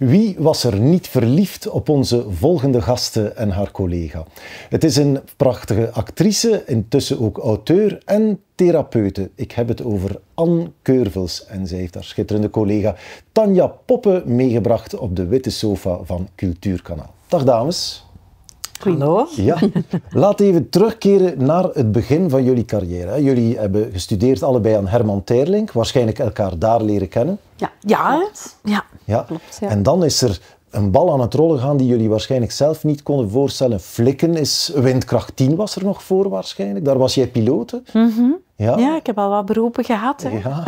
Wie was er niet verliefd op onze volgende gasten en haar collega? Het is een prachtige actrice, intussen ook auteur en therapeute. Ik heb het over Anne Keurvels en zij heeft haar schitterende collega Tanja Poppe meegebracht op de witte sofa van Cultuurkanaal. Dag dames. Hallo. Ja, laat even terugkeren naar het begin van jullie carrière. Jullie hebben gestudeerd allebei aan Herman Terling, waarschijnlijk elkaar daar leren kennen. Ja, ja. Klopt. Ja. ja. Klopt, En dan is er een bal aan het rollen gaan die jullie waarschijnlijk zelf niet konden voorstellen. Flikken is, windkracht 10 was er nog voor waarschijnlijk, daar was jij piloot. Mm ja. ja, ik heb al wat beroepen gehad. Hè. Ja,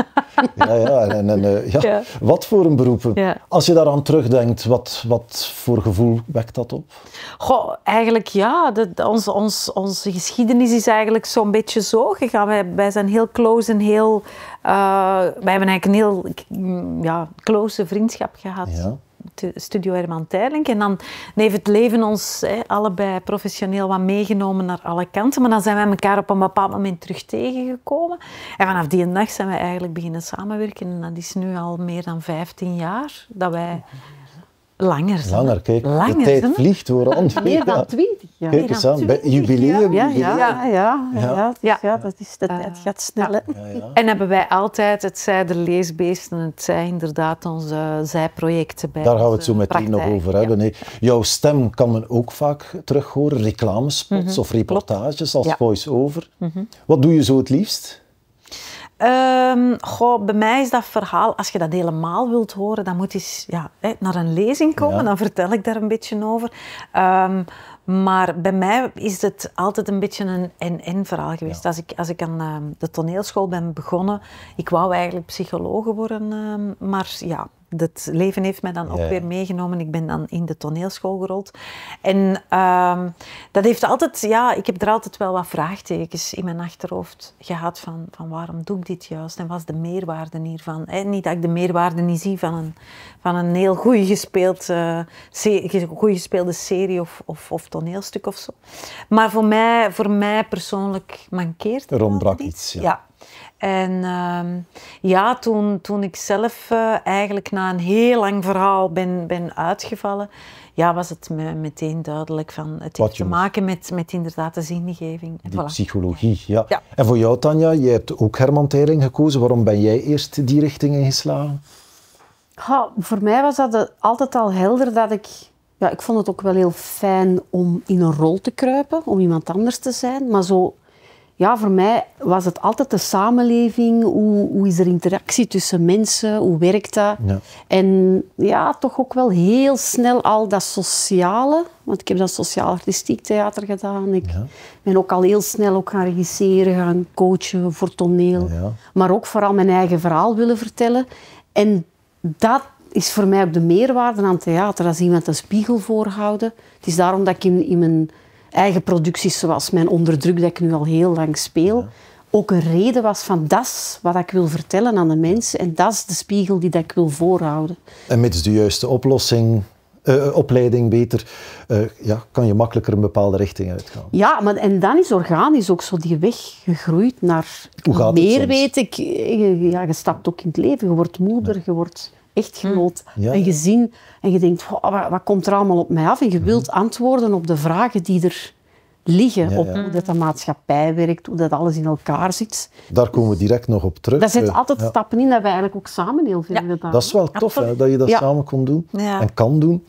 ja, ja. En, en, eh, ja. Wat voor een beroepen? Als je daaraan terugdenkt, wat, wat voor gevoel wekt dat op? Goh, eigenlijk ja. De, ons, ons, onze geschiedenis is eigenlijk zo'n beetje zo gegaan. Wij, wij zijn heel close en heel... Eh, wij hebben eigenlijk een heel ja, close vriendschap gehad. Ja. Studio Herman Tijlink. En dan heeft het leven ons hè, allebei professioneel wat meegenomen naar alle kanten. Maar dan zijn wij elkaar op een bepaald moment terug tegengekomen. En vanaf die dag zijn wij eigenlijk beginnen samenwerken. En dat is nu al meer dan 15 jaar dat wij... Langer. Langer, kijk. de tijd vliegt hoor. Meer dan twintig jaar. Kijk eens aan, jubileum. Ja, ja, ja, ja, dat is, de tijd eh, gaat sneller En hebben wij altijd, het zij de leesbeesten, het zij inderdaad onze zijprojecten bij Daar gaan we het zo eh, meteen nog over hebben. Jouw stem kan men ook vaak terug horen, reclamespots mhm. of reportages als voice-over. Mhm. Wat doe je zo het liefst? Ehm, goh, bij mij is dat verhaal, als je dat helemaal wilt horen, dan moet je naar een lezing komen. Dan vertel ik daar een beetje over. Ehm, maar bij mij is het altijd een beetje een en-en verhaal geweest. Als, ik, als ik aan ehm, de toneelschool ben begonnen, ik wou eigenlijk psycholoog worden, maar ja, het leven heeft mij dan ook weer meegenomen. Ik ben dan in de toneelschool gerold. En ehm, dat heeft altijd, ja, ik heb er altijd wel wat vraagtekens in mijn achterhoofd gehad van, van waarom doe ik dit juist en wat is de meerwaarde hiervan? En niet dat ik de meerwaarde niet zie van een, van een heel goed, gespeeld, eh, gespeelde serie of, of, of, toneelstuk of zo. Maar voor mij, voor mij persoonlijk mankeert er ontbrak iets. ja. En ehm, ja, toen, toen ik zelf eh, eigenlijk na een heel lang verhaal ben, ben uitgevallen, ja, was het me meteen duidelijk van het heeft te maken met, met inderdaad de zingeving. Die voilà. psychologie, ja. En voor jou Tanja, je hebt ook hermontering gekozen. Waarom ben jij eerst die richting ingeslagen? voor mij was dat eh, altijd al helder dat ik... Ja, ik vond het ook wel heel fijn om in een rol te kruipen, om iemand anders te zijn. Maar zo ja, voor mij was het altijd de samenleving. Hoe, hoe is er interactie tussen mensen? Hoe werkt dat? Ja. En ja, toch ook wel heel snel al dat sociale. Want ik heb dat sociaal-artistiek theater gedaan. Ik ben ook al heel snel ook gaan regisseren, gaan coachen voor toneel. Maar ook vooral mijn eigen verhaal willen vertellen. En dat is voor mij ook de meerwaarde aan theater. Als iemand een spiegel voorhouden. Het is daarom dat ik in mijn eigen producties zoals Mijn Onderdruk, dat ik nu al heel lang speel, ook een reden was van dat is wat ik wil vertellen aan de mensen en dat is de spiegel die dat ik wil voorhouden. En met de juiste oplossing eh, eh, opleiding beter, eh, ja, kan je makkelijker een bepaalde richting uitgaan. Ja, maar, en dan is organisch ook zo die weg gegroeid naar meer weet ik. Ja, je stapt ook in het leven, je wordt moeder, je wordt echtgenoot. Mm. Ja. En gezin. En je denkt, wat, komt er allemaal op mij af? En je mm-hmm. wilt antwoorden op de vragen die er liggen. op hoe dat de maatschappij werkt, hoe dat alles in elkaar zit. Daar komen we dus direct nog op terug. Daar zitten eh, altijd stappen in dat wij eigenlijk ook samen heel veel willen Dat is wel tof, hè, dat je dat samen kon doen en kan doen.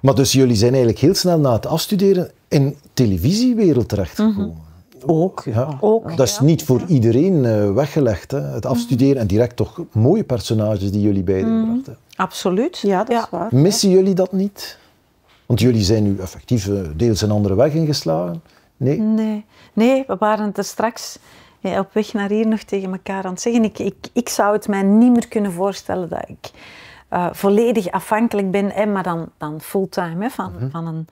Maar dus jullie zijn eigenlijk heel snel na het afstuderen in televisiewereld terechtgekomen. Mm ook, ja. Ook, dat is niet voor iedereen eh, weggelegd. Hè. Het mhm. afstuderen en direct toch mooie personages die jullie beiden mm. Absoluut. Ja, dat waar. Missen jullie dat niet? Want jullie zijn nu effectief eh, deels een andere weg ingeslagen. Nee? Nee, nee we waren er straks eh, op weg naar hier nog tegen elkaar aan het zeggen. Ik, ik, ik zou het mij niet meer kunnen voorstellen dat ik volledig afhankelijk ben, hè, maar dan, dan fulltime van, mhm. van een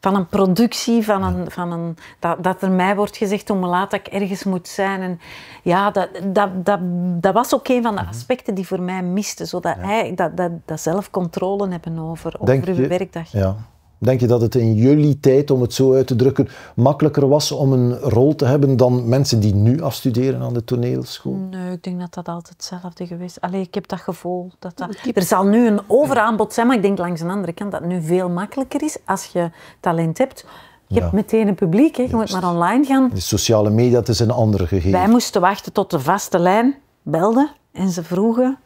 van een productie, van een, van een, dat, dat er mij wordt gezegd om laat dat ik ergens moet zijn. En ja, dat, dat, dat, dat was ook een van de mhm. aspecten die voor mij miste. Zodat hij dat, dat, dat controle hebben over, over uw werkdag. Ja. Denk je dat het in jullie tijd, om het zo uit te drukken, makkelijker was om een rol te hebben dan mensen die nu afstuderen aan de toneelschool? Nee, ik denk dat dat altijd hetzelfde geweest is. ik heb dat gevoel. Dat Er zal nu een overaanbod zijn, maar ik denk langs een andere kant dat het nu veel makkelijker is als je talent hebt. Je hebt meteen een publiek, je moet dus- maar online gaan. De sociale media, dat is een andere gegeven. Wij moesten wachten tot de vaste lijn belde en ze vroegen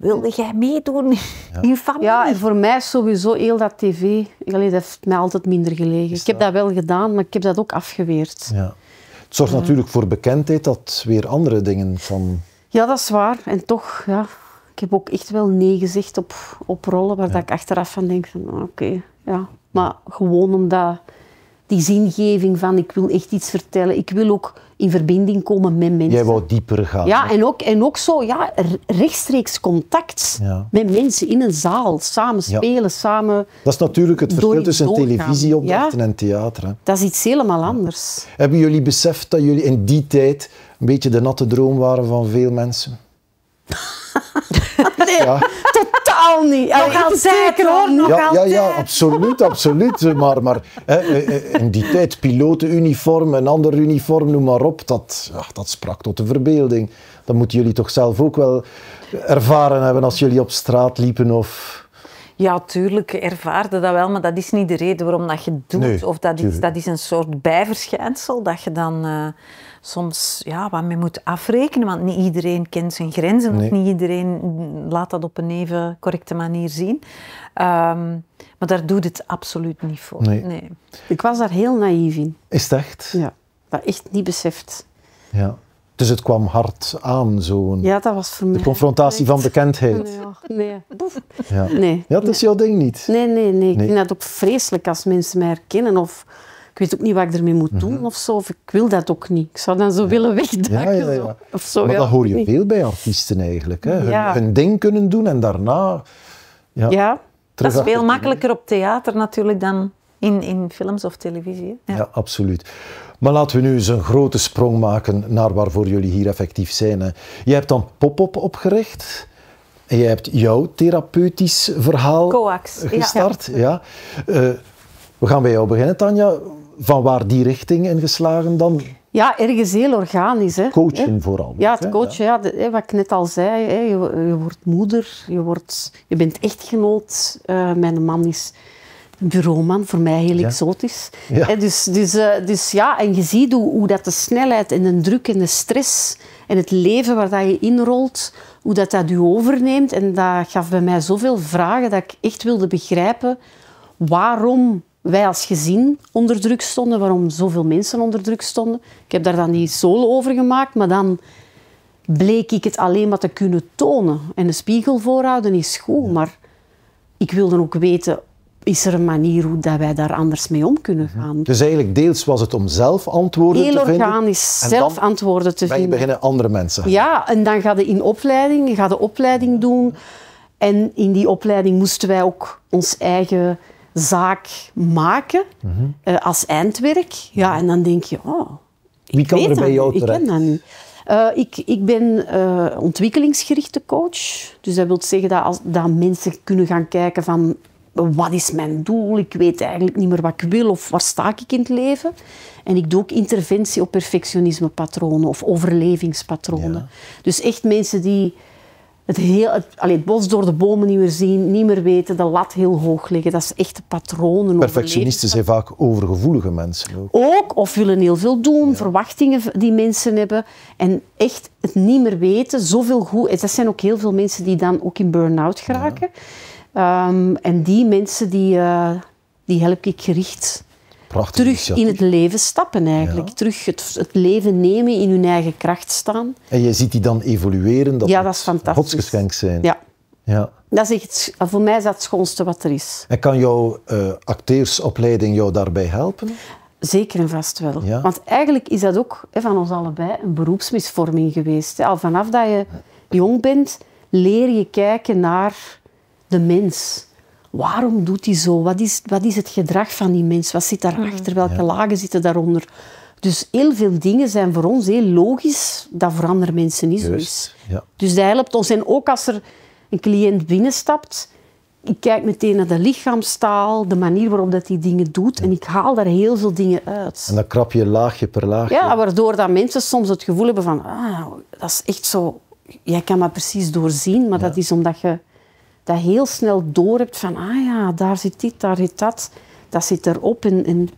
wilde jij meedoen ja. in familie? Ja, en voor mij sowieso heel dat tv, dat heeft mij altijd minder gelegen. Ik heb dat wel gedaan, maar ik heb dat ook afgeweerd. Ja. Het zorgt natuurlijk voor bekendheid dat weer andere dingen van... Ja, dat is waar. En toch, ja, ik heb ook echt wel nee gezegd op, op rollen waar dat ik achteraf van denk, oké, ja. Maar gewoon omdat die zingeving van ik wil echt iets vertellen. Ik wil ook in verbinding komen met mensen. Jij wou dieper gaan. Ja, en ook, en ook zo ja, rechtstreeks contact met mensen in een zaal. Samen spelen, samen... Dat is natuurlijk het verschil tussen televisieopdrachten en theater. Hè? Dat is iets helemaal anders. Hebben jullie beseft dat jullie in die tijd een beetje de natte droom waren van veel mensen? nee. Ja al niet. Nog altijd zeker hoor, nog ja, altijd. Ja, ja, absoluut, absoluut. Maar, maar hè, eh, eh, in die tijd pilotenuniform, een ander uniform, noem maar op. Dat, ach, dat sprak tot de verbeelding. Dat moeten jullie toch zelf ook wel ervaren hebben als jullie op straat liepen of... Ja, tuurlijk ervaarde dat wel, maar dat is niet de reden waarom dat je doet. of dat is, dat is een soort bijverschijnsel dat je dan... Eh, soms ja, wat mee moet afrekenen. Want niet iedereen kent zijn grenzen. Of niet iedereen laat dat op een even correcte manier zien. Ehm, maar daar doet het absoluut niet voor. Nee. Ik was daar heel naïef in. Is het echt? Ja, dat echt niet beseft. Ja. Dus het kwam hard aan, zo'n... Ja, dat was voor mij... De confrontatie van bekendheid. Nee, Ja. nee. Ja, dat is jouw ding niet. Nee, nee, nee. Ik vind dat ook vreselijk als mensen mij herkennen of ik weet ook niet wat ik ermee moet doen mhm. of zo. Of ik wil dat ook niet. Ik zou dan zo willen wegduiken. Ja, ja, of zo, maar dat hoor je veel bij artiesten eigenlijk. Hè? Hun, hun, ding kunnen doen en daarna... Ja, dat is veel makkelijker op theater natuurlijk dan in, in films of televisie. Ja. absoluut. Maar laten we nu eens een grote sprong maken naar waarvoor jullie hier effectief zijn. Hè. Je hebt dan Pop-Up opgericht. En jij hebt jouw therapeutisch verhaal Coax, gestart. Ja. Eh, we gaan bij jou beginnen, Tanja. Van waar die richting ingeslagen geslagen dan? Ja, ergens heel organisch. Hè. Coaching vooral. Ja, het coachen. Ja. wat ik net al zei, hè. Je, wordt moeder, je, wordt, je bent echtgenoot. Uh, mijn man is bureauman, voor mij heel exotisch. dus, dus, eh, dus ja, en je ziet hoe, hoe, dat de snelheid en de druk en de stress en het leven waar dat je inrolt, hoe dat dat je overneemt. En dat gaf bij mij zoveel vragen dat ik echt wilde begrijpen waarom wij als gezin onder druk stonden, waarom zoveel mensen onder druk stonden. Ik heb daar dan die solo over gemaakt, maar dan bleek ik het alleen maar te kunnen tonen. En de spiegel voorhouden is goed, maar ik wilde ook weten, is er een manier hoe dat wij daar anders mee om kunnen mhm. gaan? Dus eigenlijk deels was het om zelf antwoorden Heel te vinden. Heel organisch, zelf antwoorden te vinden. En beginnen andere mensen. Ja, en dan ga je in opleiding, je gaat de opleiding doen. En in die opleiding moesten wij ook ons eigen zaak maken mhm. eh, als eindwerk. Ja, en dan denk je, oh, ik Wie kan weet er bij jou Ik ken dat niet. Eh, ik, ik ben eh, ontwikkelingsgerichte coach. Dus dat wil zeggen dat, als, dat mensen kunnen gaan kijken van wat is mijn doel? Ik weet eigenlijk niet meer wat ik wil of waar sta ik in het leven. En ik doe ook interventie op perfectionismepatronen of overlevingspatronen. Dus echt mensen die het, heel, het, bos door de bomen niet meer zien, niet meer weten, de lat heel hoog liggen. Dat is de patronen. Perfectionisten zijn vaak overgevoelige mensen. Ook, ook of willen heel veel doen, verwachtingen die mensen hebben. En echt het niet meer weten, zoveel goed. Dat zijn ook heel veel mensen die dan ook in burn-out geraken. Ehm, en die mensen die, eh, die help ik gericht terug in het leven stappen eigenlijk. Terug het, leven nemen, in hun eigen kracht staan. En je ziet die dan evolueren. Dat ja, dat is fantastisch. geschenk zijn. Ja. ja. Dat is voor mij is dat het schoonste wat er is. En kan jouw eh, acteursopleiding jou daarbij helpen? Zeker en vast wel. Want eigenlijk is dat ook van ons allebei een beroepsmisvorming geweest. Al vanaf dat je jong bent, leer je kijken naar de mens waarom doet hij zo? Wat is, wat is het gedrag van die mens? Wat zit daarachter? Mhm. Welke lagen zitten daaronder? Dus heel veel dingen zijn voor ons heel logisch dat voor andere mensen niet zo is. Ja. Dus dat helpt ons. En ook als er een cliënt binnenstapt, ik kijk meteen naar de lichaamstaal, de manier waarop dat hij dingen doet. En ik haal daar heel veel dingen uit. En dan krap je laagje per laagje. Ja, waardoor dat mensen soms het gevoel hebben van... Ah, dat is echt zo... Jij kan dat precies doorzien, maar dat is omdat je dat heel snel door hebt van, ah ja, daar zit dit, daar zit dat, dat zit erop. En,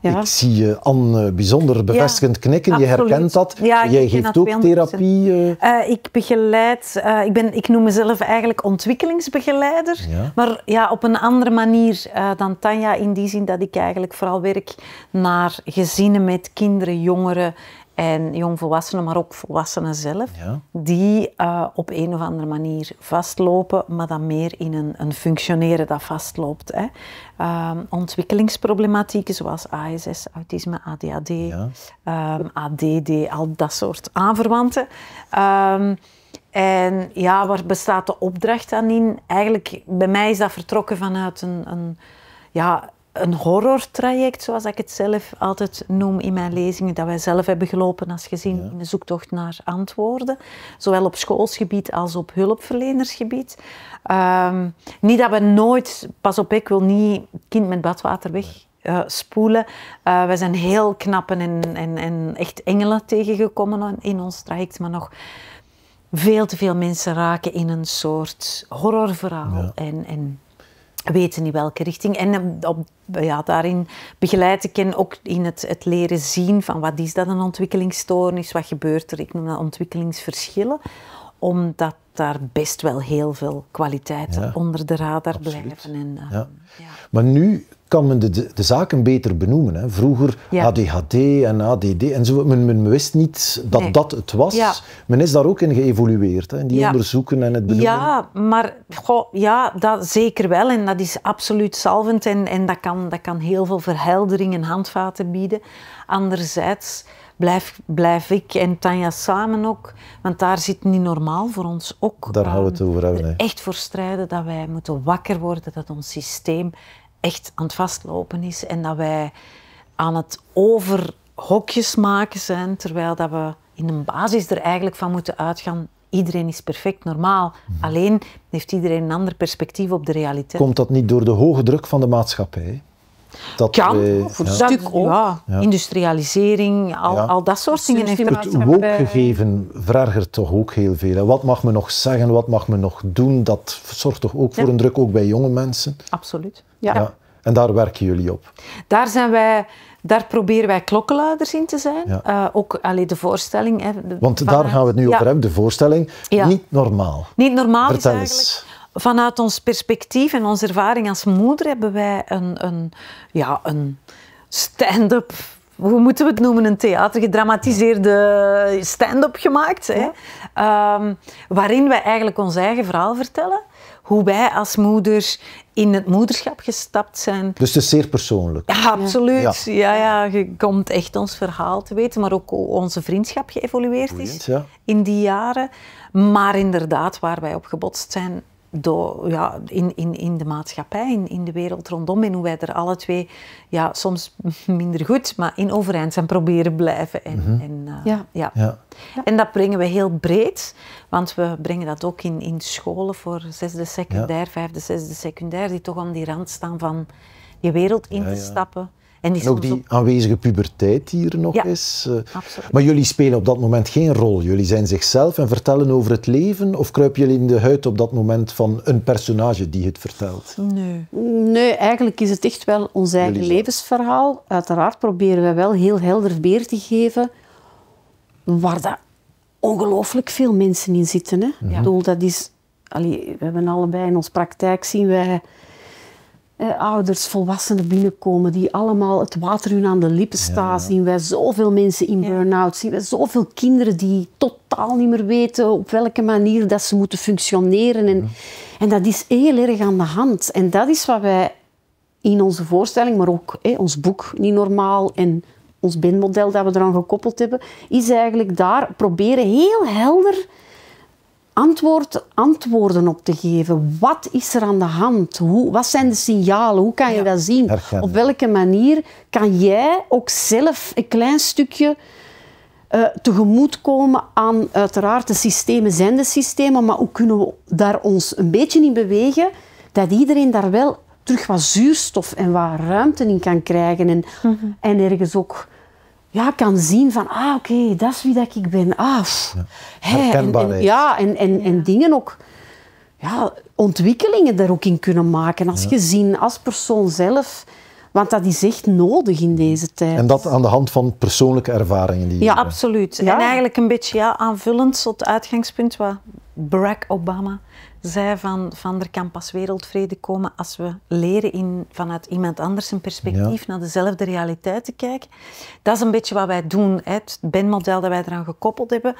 ja. Ik zie je, eh, Anne, bijzonder bevestigend knikken. Je herkent dat. Jij geeft ook therapie. Eh. Eh, ik begeleid, ik, ben, ik noem mezelf eigenlijk ontwikkelingsbegeleider. Maar ja, op een andere manier dan Tanja, in die zin dat ik eigenlijk vooral werk naar gezinnen met kinderen, jongeren en jongvolwassenen, maar ook volwassenen zelf, die eh, op een of andere manier vastlopen, maar dan meer in een, een functioneren dat vastloopt. Hè. Ehm, ontwikkelingsproblematieken zoals ASS, autisme, ADHD, ADD, ehm, al dat soort aanverwanten. Ehm, en ja, waar bestaat de opdracht dan in? Eigenlijk, bij mij is dat vertrokken vanuit een, een ja, een horrortraject, zoals ik het zelf altijd noem in mijn lezingen, dat wij zelf hebben gelopen als gezin in de zoektocht naar antwoorden, zowel op schoolsgebied als op hulpverlenersgebied. Ehm, niet dat we nooit, pas op, ik wil niet kind met badwater weg. Eh, spoelen. Eh, we zijn heel knappen en, en, en echt engelen tegengekomen in ons traject, maar nog veel te veel mensen raken in een soort horrorverhaal. En, en weten in welke richting. En eh, op, ja, daarin begeleid ik hen ook in het, het, leren zien van wat is dat een ontwikkelingsstoornis, wat gebeurt er. Ik noem dat ontwikkelingsverschillen, omdat daar best wel heel veel kwaliteiten onder de radar blijven. En, eh, ja. Ja. Maar nu kan men de, de, zaken beter benoemen. Hè. Vroeger ADHD en ADD en zo. Men, men wist niet dat dat het was. Men is daar ook in geëvolueerd, hè, die onderzoeken en het benoemen. Ja, maar ja, dat zeker wel. En dat is absoluut salvend en, en dat, kan, dat kan heel veel verheldering en handvaten bieden. Anderzijds blijf, blijf ik en Tanja samen ook, want daar zit niet normaal voor ons ook. Daar gaan we het over hebben. Echt voor strijden dat wij moeten wakker worden, dat ons systeem echt aan het vastlopen is en dat wij aan het overhokjes maken zijn, terwijl dat we in een basis er eigenlijk van moeten uitgaan. Iedereen is perfect normaal, mhm. alleen heeft iedereen een ander perspectief op de realiteit. Komt dat niet door de hoge druk van de maatschappij? Dat kan, voor een stuk ook. Industrialisering, al, al dat soort dingen. Heeft het verergert toch ook heel veel. Wat mag men nog zeggen, wat mag men nog doen? Dat zorgt toch ook voor een druk, ook bij jonge mensen? Absoluut. Ja. En daar werken jullie op? Daar zijn wij... Daar proberen wij klokkenluiders in te zijn. Eh, ook allee, de voorstelling. Hè, Want daar gaan we het nu over hebben, de voorstelling. Niet normaal. Niet normaal is eigenlijk... vanuit ons perspectief en onze ervaring als moeder hebben wij een, een, ja, een stand-up, hoe moeten we het noemen, een theater, gedramatiseerde stand-up gemaakt. Ehm, waarin wij eigenlijk ons eigen verhaal vertellen hoe wij als moeders in het moederschap gestapt zijn. Dus het is zeer persoonlijk. Ja, absoluut. Ja. ja, je komt echt ons verhaal te weten, maar ook onze vriendschap geëvolueerd is in die jaren. Maar inderdaad, waar wij op gebotst zijn, door, ja, in, in, in de maatschappij, in, in de wereld rondom en hoe wij er alle twee ja, soms minder goed, maar in overeind zijn proberen blijven. En, mhm. en, eh, ja. Ja. en dat brengen we heel breed, want we brengen dat ook in, in scholen voor zesde secundair, vijfde, zesde secundair, die toch aan die rand staan van je wereld in te stappen. En, die ook die aanwezige puberteit hier nog ja, is. Eh. Maar jullie spelen op dat moment geen rol. Jullie zijn zichzelf en vertellen over het leven? Of kruipen jullie in de huid op dat moment van een personage die het vertelt? Nee. Nee, eigenlijk is het echt wel ons eigen levensverhaal. Uiteraard proberen we wel heel helder weer te geven waar dat ongelooflijk veel mensen in zitten. Hè? Mhm. Ik bedoel, dat is... we hebben allebei in onze praktijk zien wij eh, ouders, volwassenen binnenkomen die allemaal het water hun aan de lippen staan. Zien wij zoveel mensen in burn-out. Zien wij zoveel kinderen die totaal niet meer weten op welke manier dat ze moeten functioneren. En, en dat is heel erg aan de hand. En dat is wat wij in onze voorstelling, maar ook ons boek Niet Normaal en ons bin dat we eraan gekoppeld hebben, is eigenlijk daar proberen heel helder antwoord, antwoorden op te geven. Wat is er aan de hand? Hoe, wat zijn de signalen? Hoe kan je dat zien? Op welke manier kan jij ook zelf een klein stukje uh, tegemoetkomen aan uiteraard de systemen zijn de systemen, maar hoe kunnen we daar ons een beetje in bewegen dat iedereen daar wel terug wat zuurstof en wat ruimte in kan krijgen en, mhm. en ergens ook ja, kan zien van, ah oké, dat is wie dat ik ben. Ah, ja. en, ja, en, en, en dingen ook, ja, ontwikkelingen daar ook in kunnen maken. Als ja. gezin, als persoon zelf. Want dat is echt nodig in deze tijd. En dat aan de hand van persoonlijke ervaringen die je Ja, absoluut. En eigenlijk een beetje ja, aanvullend tot uitgangspunt wat Barack Obama zei van, van er kan pas wereldvrede komen als we leren in, vanuit iemand anders een perspectief naar dezelfde realiteit te kijken. Dat is een beetje wat wij doen, hè. het BEN-model dat wij eraan gekoppeld hebben.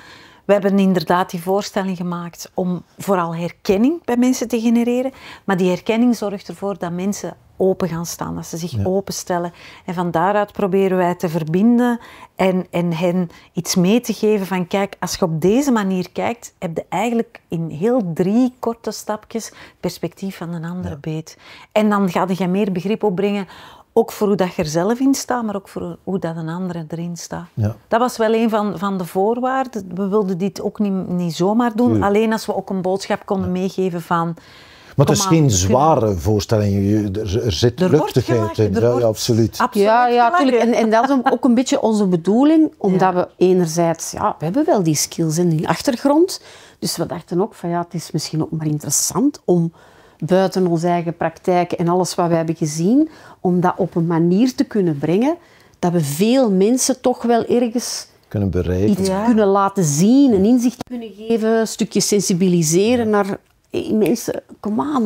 We hebben inderdaad die voorstelling gemaakt om vooral herkenning bij mensen te genereren, maar die herkenning zorgt ervoor dat mensen open gaan staan, dat ze zich openstellen. En van daaruit proberen wij te verbinden en, en hen iets mee te geven van kijk, als je op deze manier kijkt, heb je eigenlijk in heel drie korte stapjes perspectief van een andere beet. En dan ga je meer begrip opbrengen, ook voor hoe dat je er zelf in staat, maar ook voor hoe dat een andere erin staat. Ja. Dat was wel een van, van de voorwaarden. We wilden dit ook niet, niet zomaar doen, alleen als we ook een boodschap konden meegeven van maar het is geen zware voorstelling. Er, zit er luchtigheid in. Ja, ja, absoluut. Ja, ja natuurlijk. En, en, dat is ook een beetje onze bedoeling, omdat we enerzijds, ja, we hebben wel die skills in die achtergrond. Dus we dachten ook van ja, het is misschien ook maar interessant om buiten onze eigen praktijk en alles wat we hebben gezien, om dat op een manier te kunnen brengen dat we veel mensen toch wel ergens kunnen bereiken. Iets kunnen laten zien, een inzicht kunnen geven, een stukje sensibiliseren naar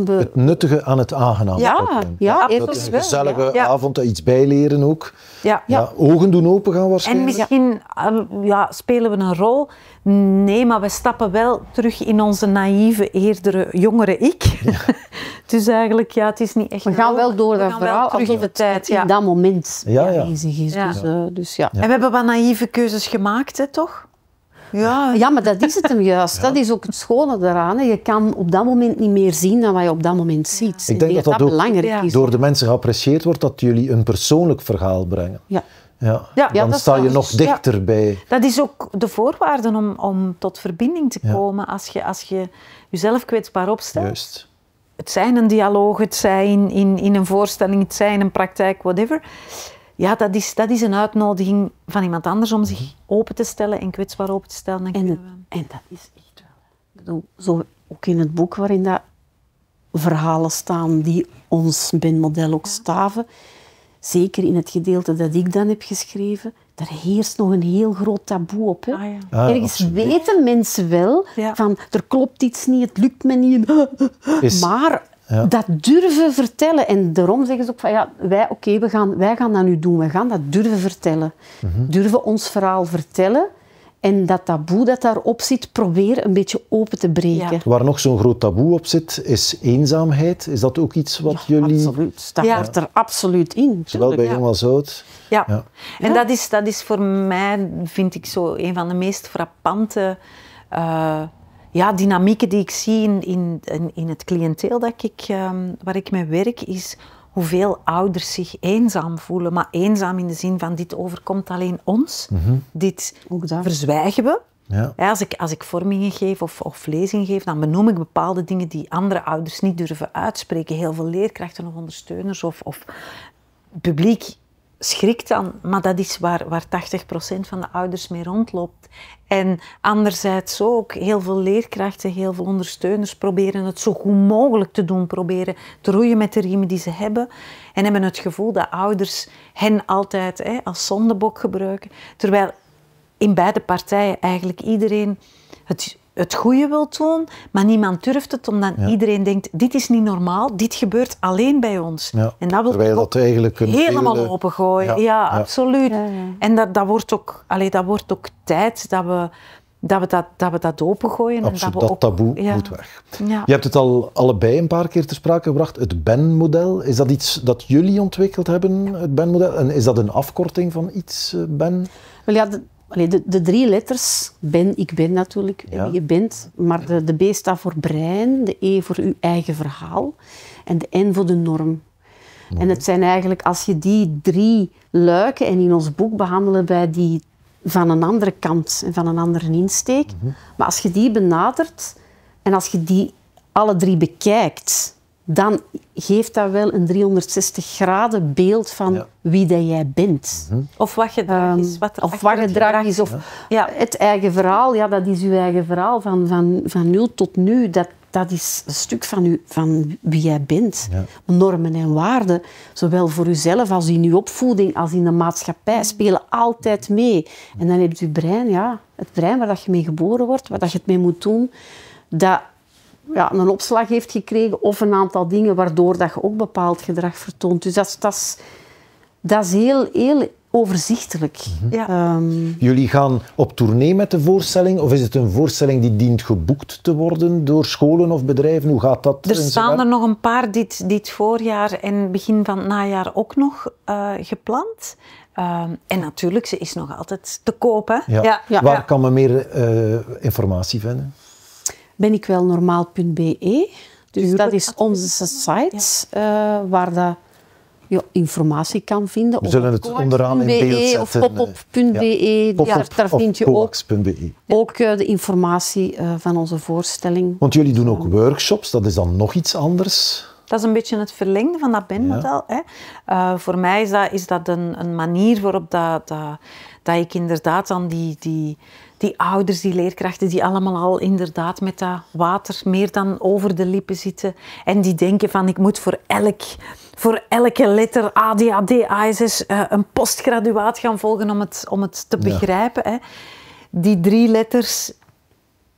het nuttige aan het aangenaam. Ja, ja, ja dat is een gezellige ja. avond, iets bijleren ook. Ja. ja. ogen doen open gaan waarschijnlijk. En misschien ja, spelen we een rol. Nee, maar we stappen wel terug in onze naïeve, eerdere, jongere ik. dus eigenlijk, ja, het is niet echt... We gaan wel door dat verhaal, alsof het tijd, in dat moment bezig is. Dus, eh, dus, ja. En we hebben wat naïeve keuzes gemaakt, hè, toch? Ja, ja maar dat is het hem juist. Dat is ook het schone daaraan. Je kan op dat moment niet meer zien dan wat je op dat moment ziet. Ik denk dat dat, dat belangrijk is. door de mensen geapprecieerd wordt dat jullie een persoonlijk verhaal brengen. Ja. Ja, ja, dan sta je nog dichterbij. dichter bij. Dat is ook de voorwaarde om, om tot verbinding te komen als je, als je jezelf kwetsbaar opstelt. Juist. Het zijn een dialoog, het zijn in, in een voorstelling, het zijn een praktijk, whatever ja, dat is, dat is een uitnodiging van iemand anders om zich open te stellen en kwetsbaar open te stellen. En, en dat is echt wel. Ik bedoel, zo, ook in het boek waarin dat verhalen staan die ons BIN-model ook staven. Zeker in het gedeelte dat ik dan heb geschreven, daar heerst nog een heel groot taboe op. Hè? Ah, ah, Ergens weten mensen wel van er klopt iets niet, het lukt me niet. Maar dat durven vertellen. En daarom zeggen ze ook van ja, wij, oké, we gaan, wij gaan dat nu doen. We gaan dat durven vertellen. Mhm. Durven ons verhaal vertellen. En dat taboe dat daarop zit, proberen een beetje open te breken. Ja. Waar nog zo'n groot taboe op zit, is eenzaamheid. Is dat ook iets wat jullie... Absoluut, dat hoort er absoluut in. Zowel bij jong als oud. Ja, en Dat, is, dat is voor mij, vind ik, zo een van de meest frappante... Eh, ja, dynamieken die ik zie in, in, in het cliënteel dat ik, ehm, waar ik mee werk, is hoeveel ouders zich eenzaam voelen. Maar eenzaam in de zin van dit overkomt alleen ons. Mhm. Dit verzwijgen we. Ja. als, ik, als ik vormingen geef of, of lezingen geef, dan benoem ik bepaalde dingen die andere ouders niet durven uitspreken. Heel veel leerkrachten of ondersteuners of, of publiek schrikt dan, maar dat is waar, waar 80% van de ouders mee rondloopt. En anderzijds ook heel veel leerkrachten, heel veel ondersteuners proberen het zo goed mogelijk te doen, proberen te roeien met de riemen die ze hebben en hebben het gevoel dat ouders hen altijd hè, als zondebok gebruiken. Terwijl in beide partijen eigenlijk iedereen het het goede wil doen, maar niemand durft het, omdat iedereen denkt, dit is niet normaal, dit gebeurt alleen bij ons. En dat wil Terwijl dat eigenlijk helemaal opengooien. Ja, absoluut. En dat, dat, wordt ook, allee, dat wordt ook tijd dat we dat we dat, dat, we dat opengooien. Absoluut, en dat, we dat taboe ja. moet weg. Ja. Je hebt het al allebei een paar keer te sprake gebracht, het BEN-model. Is dat iets dat jullie ontwikkeld hebben, het BEN-model? En is dat een afkorting van iets, eh, BEN? Wel de, de, drie letters, ben, ik ben natuurlijk, je bent, maar de, de B staat voor brein, de E voor uw eigen verhaal en de N voor de norm. Mhm. En het zijn eigenlijk, als je die drie luiken, en in ons boek behandelen wij die van een andere kant en van een andere insteek, mhm. maar als je die benadert en als je die alle drie bekijkt, dan geeft dat wel een 360 graden beeld van wie dat jij bent. Mhm. Of wat gedrag ehm, is. Wat of wat gedrag is. Of ja. het eigen verhaal. Ja, dat is uw eigen verhaal van, van, van nul tot nu. Dat, dat is een stuk van, u, van wie jij bent. Normen en waarden, zowel voor uzelf als in uw opvoeding, als in de maatschappij, spelen altijd mee. En dan heb je brein, ja, het brein waar dat je mee geboren wordt, waar dat je het mee moet doen, dat ja, een opslag heeft gekregen of een aantal dingen waardoor dat je ook bepaald gedrag vertoont. Dus dat, is, dat is heel, heel overzichtelijk. Mhm. Ja. Ehm, Jullie gaan op tournee met de voorstelling, of is het een voorstelling die dient geboekt te worden door scholen of bedrijven? Hoe gaat dat? Er staan er nog een paar dit, dit voorjaar en begin van het najaar ook nog eh, gepland. Ehm, en natuurlijk, ze is nog altijd te kopen. Ja. Ja. Waar kan men meer eh, informatie vinden? ben ik wel normaal.be. Dus dat is onze site eh, waar dat je informatie kan vinden. We zullen het onderaan in beeld zetten. Of eh, popop.be, ja. ja, daar vind je ook, e. ook eh, de informatie van onze voorstelling. Want jullie doen ook workshops, dat is dan nog iets anders. Dat is een beetje het verlengde van dat BIN-model. voor mij is dat, een, manier waarop dat, dat, dat ik inderdaad dan die, die, die ouders, die leerkrachten, die allemaal al inderdaad met dat water meer dan over de lippen zitten. En die denken van ik moet voor, elk, voor elke letter ADHD, ASS uh, eh, een postgraduaat gaan volgen om het, om het te begrijpen. Hè. Die drie letters,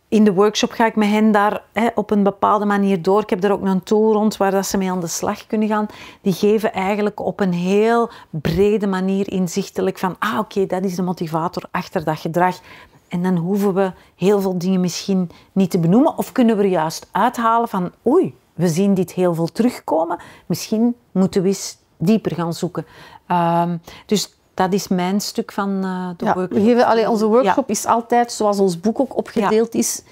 in de workshop ga ik met hen daar hè, op een bepaalde manier door. Ik heb daar ook een tool rond waar dat ze mee aan de slag kunnen gaan. Die geven eigenlijk op een heel brede manier inzichtelijk van, ah oké, dat is de motivator achter dat gedrag. En dan hoeven we heel veel dingen misschien niet te benoemen. Of kunnen we er juist uithalen van, oei, we zien dit heel veel terugkomen. Misschien moeten we eens dieper gaan zoeken. Ehm, dus dat is mijn stuk van eh, de workshop. We geven, allee, onze workshop is altijd, zoals ons boek ook opgedeeld is...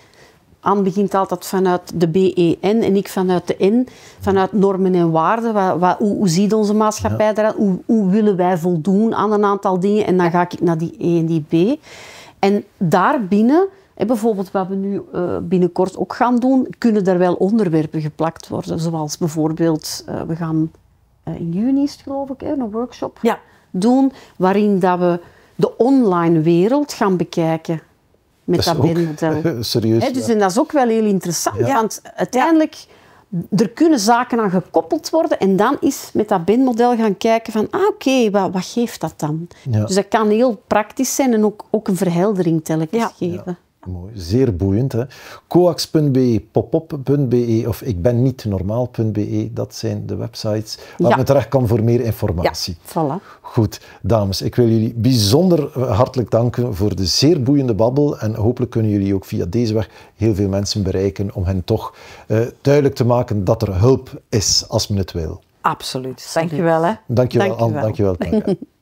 Anne begint altijd vanuit de BEN en ik vanuit de N, vanuit normen en waarden. Wat, hoe, ziet onze maatschappij eraan? Hoe, hoe, willen wij voldoen aan een aantal dingen? En dan ga ik naar die E en die B. En daarbinnen, bijvoorbeeld wat we nu eh, binnenkort ook gaan doen, kunnen daar wel onderwerpen geplakt worden. Zoals bijvoorbeeld, eh, we gaan eh, in juni geloof ik, een workshop doen, waarin dat we de online wereld gaan bekijken met dat, dat ook, serieus. dus, en dat is ook wel heel interessant, want uiteindelijk er kunnen zaken aan gekoppeld worden en dan is met dat BIN-model gaan kijken van, ah oké, wat, wat, geeft dat dan? Dus dat kan heel praktisch zijn en ook, ook een verheldering telkens geven. Mooi, zeer boeiend. Coax.be, popop.be of ik ben niet normaal.be, dat zijn de websites waar ja. men terecht kan voor meer informatie. Ja, voilà. Goed, dames, ik wil jullie bijzonder hartelijk danken voor de zeer boeiende babbel en hopelijk kunnen jullie ook via deze weg heel veel mensen bereiken om hen toch eh, duidelijk te maken dat er hulp is als men het wil. Absoluut. Dankjewel. Hè. Dankjewel, Dankjewel. Dankjewel. dankjewel.